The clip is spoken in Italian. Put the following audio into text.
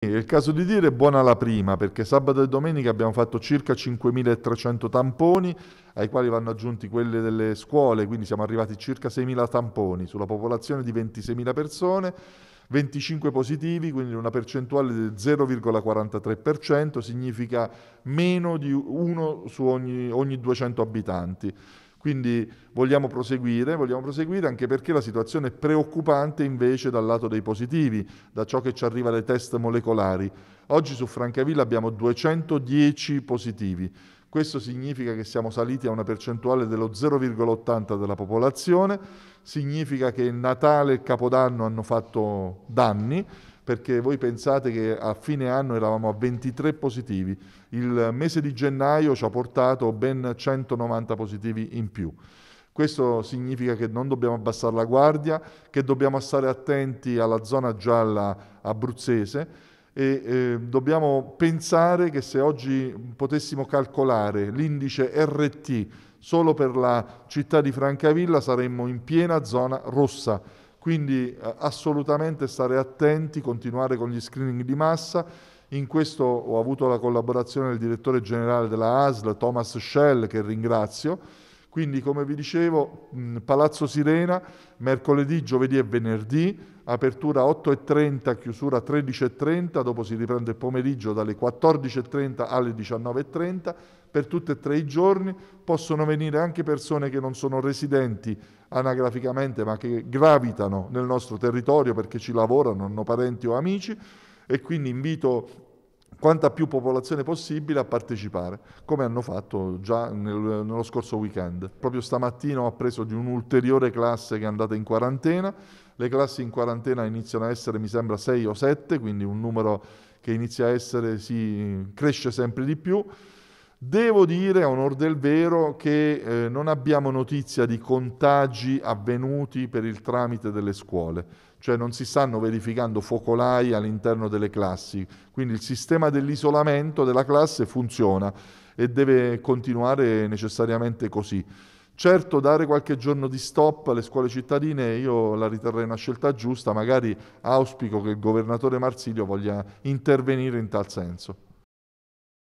è il caso di dire buona la prima, perché sabato e domenica abbiamo fatto circa 5.300 tamponi, ai quali vanno aggiunti quelli delle scuole, quindi siamo arrivati a circa 6.000 tamponi sulla popolazione di 26.000 persone, 25 positivi, quindi una percentuale del 0,43%, significa meno di uno su ogni, ogni 200 abitanti. Quindi vogliamo proseguire, vogliamo proseguire anche perché la situazione è preoccupante invece dal lato dei positivi, da ciò che ci arriva dai test molecolari. Oggi su Francavilla abbiamo 210 positivi. Questo significa che siamo saliti a una percentuale dello 0,80 della popolazione, significa che Natale e Capodanno hanno fatto danni, perché voi pensate che a fine anno eravamo a 23 positivi, il mese di gennaio ci ha portato ben 190 positivi in più. Questo significa che non dobbiamo abbassare la guardia, che dobbiamo stare attenti alla zona gialla abruzzese e eh, dobbiamo pensare che se oggi potessimo calcolare l'indice RT solo per la città di Francavilla saremmo in piena zona rossa quindi eh, assolutamente stare attenti, continuare con gli screening di massa. In questo ho avuto la collaborazione del direttore generale della ASL, Thomas Schell, che ringrazio, quindi, come vi dicevo, Palazzo Sirena, mercoledì, giovedì e venerdì, apertura 8.30, chiusura 13.30, dopo si riprende il pomeriggio dalle 14.30 alle 19.30, per tutti e tre i giorni possono venire anche persone che non sono residenti anagraficamente ma che gravitano nel nostro territorio perché ci lavorano, hanno parenti o amici e quindi invito quanta più popolazione possibile a partecipare, come hanno fatto già nel, nello scorso weekend. Proprio stamattina ho appreso di un'ulteriore classe che è andata in quarantena, le classi in quarantena iniziano a essere, mi sembra, 6 o 7, quindi un numero che inizia a essere, si cresce sempre di più. Devo dire, a onor del vero, che eh, non abbiamo notizia di contagi avvenuti per il tramite delle scuole, cioè non si stanno verificando focolai all'interno delle classi, quindi il sistema dell'isolamento della classe funziona e deve continuare necessariamente così. Certo, dare qualche giorno di stop alle scuole cittadine io la riterrei una scelta giusta, magari auspico che il governatore Marsilio voglia intervenire in tal senso.